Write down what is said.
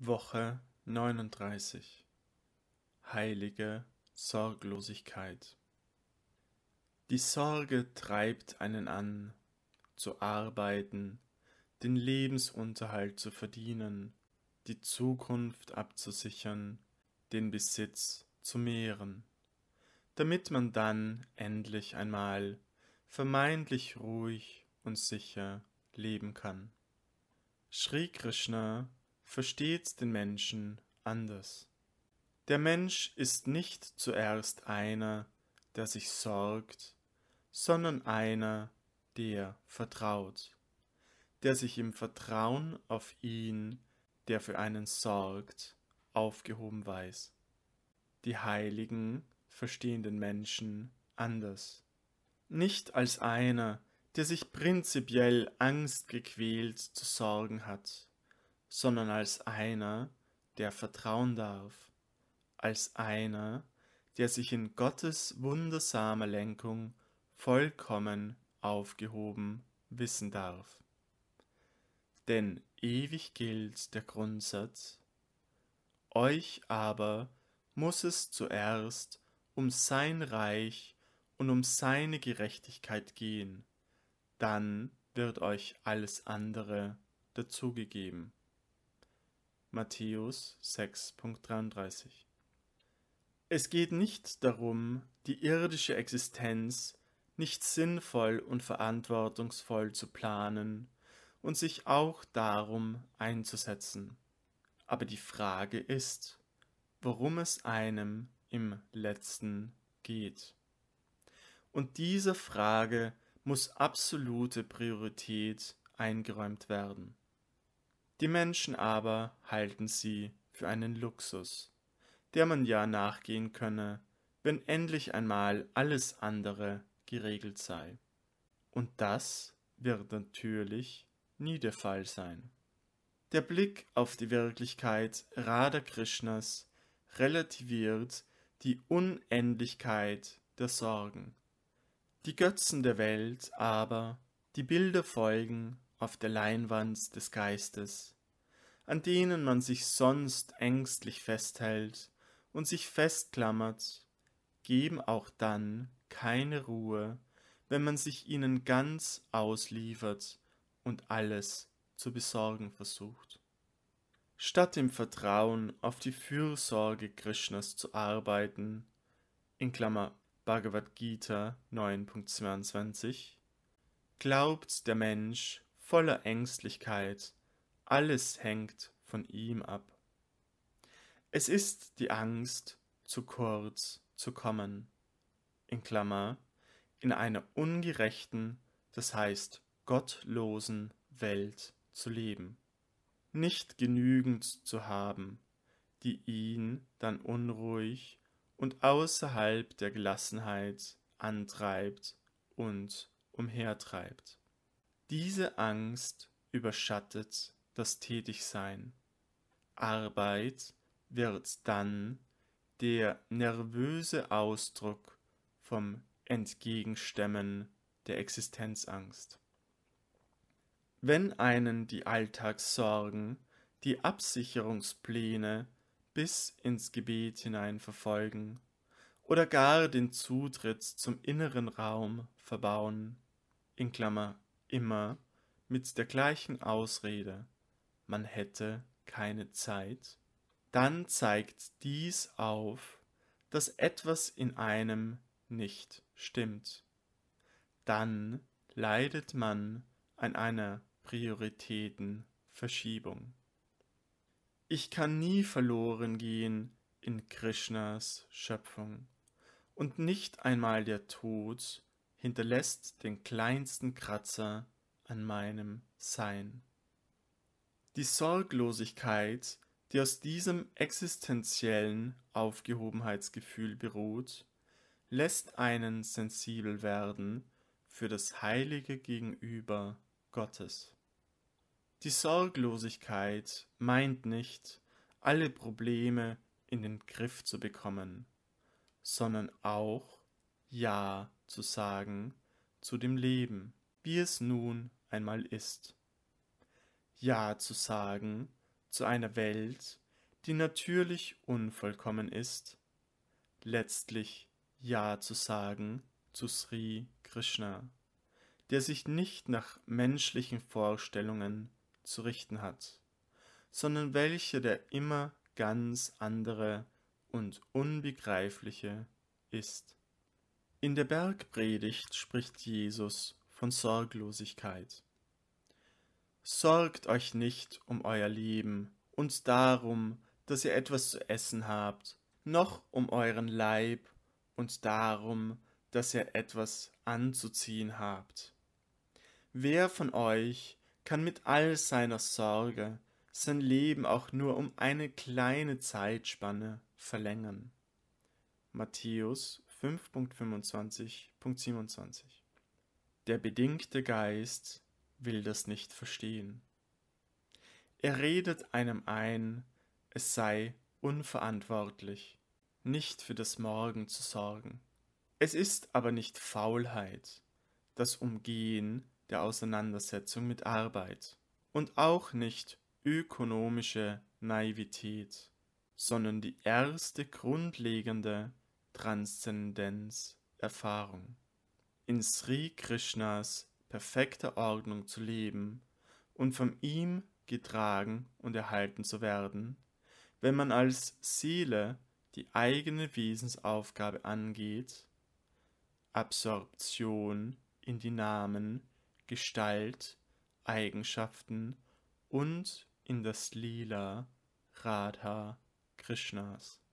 Woche 39 Heilige Sorglosigkeit Die Sorge treibt einen an, zu arbeiten, den Lebensunterhalt zu verdienen, die Zukunft abzusichern, den Besitz zu mehren, damit man dann endlich einmal vermeintlich ruhig und sicher leben kann. Sri Krishna versteht den Menschen anders. Der Mensch ist nicht zuerst einer, der sich sorgt, sondern einer, der vertraut, der sich im Vertrauen auf ihn, der für einen sorgt, aufgehoben weiß. Die Heiligen verstehen den Menschen anders. Nicht als einer, der sich prinzipiell angstgequält zu sorgen hat, sondern als einer, der vertrauen darf, als einer, der sich in Gottes wundersamer Lenkung vollkommen aufgehoben wissen darf. Denn ewig gilt der Grundsatz, euch aber muss es zuerst um sein Reich und um seine Gerechtigkeit gehen, dann wird euch alles andere dazugegeben. Matthäus 6.33. Es geht nicht darum, die irdische Existenz nicht sinnvoll und verantwortungsvoll zu planen und sich auch darum einzusetzen. Aber die Frage ist, worum es einem im letzten geht. Und dieser Frage muss absolute Priorität eingeräumt werden. Die Menschen aber halten sie für einen Luxus, der man ja nachgehen könne, wenn endlich einmal alles andere geregelt sei. Und das wird natürlich nie der Fall sein. Der Blick auf die Wirklichkeit Radha Krishnas relativiert die Unendlichkeit der Sorgen. Die Götzen der Welt aber, die Bilder folgen auf der Leinwand des Geistes, an denen man sich sonst ängstlich festhält und sich festklammert, geben auch dann keine Ruhe, wenn man sich ihnen ganz ausliefert und alles zu besorgen versucht. Statt im Vertrauen auf die Fürsorge Krishnas zu arbeiten, in Klammer Bhagavad Gita 9.22, glaubt der Mensch, voller Ängstlichkeit, alles hängt von ihm ab. Es ist die Angst, zu kurz zu kommen, in Klammer, in einer ungerechten, das heißt gottlosen Welt zu leben, nicht genügend zu haben, die ihn dann unruhig und außerhalb der Gelassenheit antreibt und umhertreibt. Diese Angst überschattet das Tätigsein. Arbeit wird dann der nervöse Ausdruck vom Entgegenstemmen der Existenzangst. Wenn einen die Alltagssorgen, die Absicherungspläne bis ins Gebet hinein verfolgen oder gar den Zutritt zum inneren Raum verbauen, in Klammer immer mit der gleichen Ausrede, man hätte keine Zeit, dann zeigt dies auf, dass etwas in einem nicht stimmt. Dann leidet man an einer Prioritätenverschiebung. Ich kann nie verloren gehen in Krishnas Schöpfung, und nicht einmal der Tod hinterlässt den kleinsten Kratzer an meinem Sein. Die Sorglosigkeit, die aus diesem existenziellen Aufgehobenheitsgefühl beruht, lässt einen sensibel werden für das heilige Gegenüber Gottes. Die Sorglosigkeit meint nicht, alle Probleme in den Griff zu bekommen, sondern auch Ja zu sagen zu dem Leben wie es nun einmal ist. Ja zu sagen zu einer Welt, die natürlich unvollkommen ist, letztlich Ja zu sagen zu Sri Krishna, der sich nicht nach menschlichen Vorstellungen zu richten hat, sondern welche der immer ganz andere und unbegreifliche ist. In der Bergpredigt spricht Jesus von Sorglosigkeit. Sorgt euch nicht um euer Leben und darum, dass ihr etwas zu essen habt, noch um euren Leib und darum, dass ihr etwas anzuziehen habt. Wer von euch kann mit all seiner Sorge sein Leben auch nur um eine kleine Zeitspanne verlängern? Matthäus 5.25.27 der bedingte Geist will das nicht verstehen. Er redet einem ein, es sei unverantwortlich, nicht für das Morgen zu sorgen. Es ist aber nicht Faulheit, das Umgehen der Auseinandersetzung mit Arbeit und auch nicht ökonomische Naivität, sondern die erste grundlegende Transzendenzerfahrung. erfahrung in Sri Krishnas perfekter Ordnung zu leben und von ihm getragen und erhalten zu werden, wenn man als Seele die eigene Wesensaufgabe angeht, Absorption in die Namen, Gestalt, Eigenschaften und in das Lila Radha Krishnas.